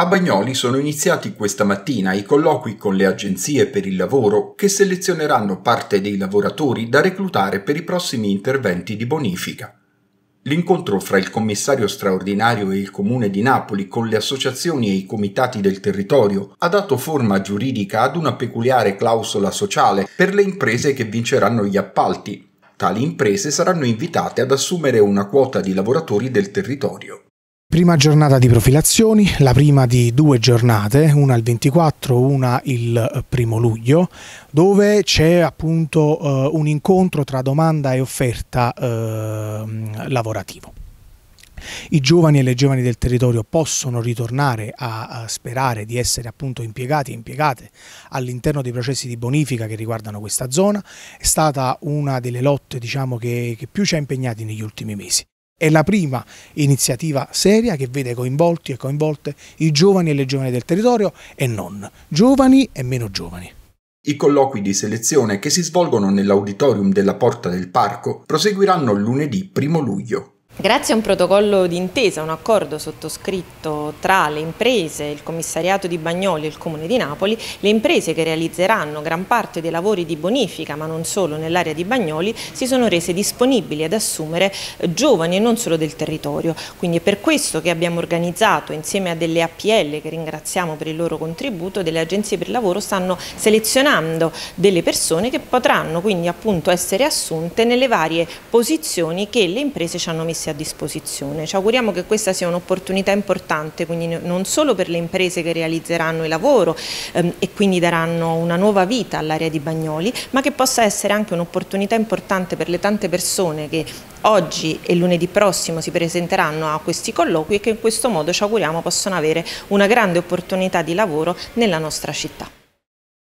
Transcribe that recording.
A Bagnoli sono iniziati questa mattina i colloqui con le agenzie per il lavoro che selezioneranno parte dei lavoratori da reclutare per i prossimi interventi di bonifica. L'incontro fra il commissario straordinario e il comune di Napoli con le associazioni e i comitati del territorio ha dato forma giuridica ad una peculiare clausola sociale per le imprese che vinceranno gli appalti. Tali imprese saranno invitate ad assumere una quota di lavoratori del territorio. Prima giornata di profilazioni, la prima di due giornate, una il 24, una il eh, primo luglio, dove c'è appunto eh, un incontro tra domanda e offerta eh, lavorativo. I giovani e le giovani del territorio possono ritornare a, sperare di essere appunto impiegati e impiegate all'interno dei processi di bonifica che riguardano questa zona, è stata una delle lotte diciamo, che, che più ci ha impegnati negli ultimi mesi. È la prima iniziativa seria che vede coinvolti e coinvolte i giovani e le giovani del territorio e non, giovani e meno giovani. I colloqui di selezione che si svolgono nell'auditorium della Porta del Parco proseguiranno lunedì 1 luglio. Grazie a un protocollo d'intesa, un accordo sottoscritto tra le imprese, il commissariato di Bagnoli e il Comune di Napoli, le imprese che realizzeranno gran parte dei lavori di bonifica, ma non solo nell'area di Bagnoli, si sono rese disponibili ad assumere giovani e non solo del territorio. Quindi è per questo che abbiamo organizzato insieme a delle APL, che ringraziamo per il loro contributo, delle agenzie per il lavoro stanno selezionando delle persone che potranno quindi appunto essere assunte nelle varie posizioni che le imprese ci hanno messo messe a disposizione. Ci auguriamo che questa sia un'opportunità importante, quindi non solo per le imprese che realizzeranno il lavoro ehm, e quindi daranno una nuova vita all'area di Bagnoli, ma che possa essere anche un'opportunità importante per le tante persone che oggi e lunedì prossimo si presenteranno a questi colloqui e che in questo modo ci auguriamo possano avere una grande opportunità di lavoro nella nostra città.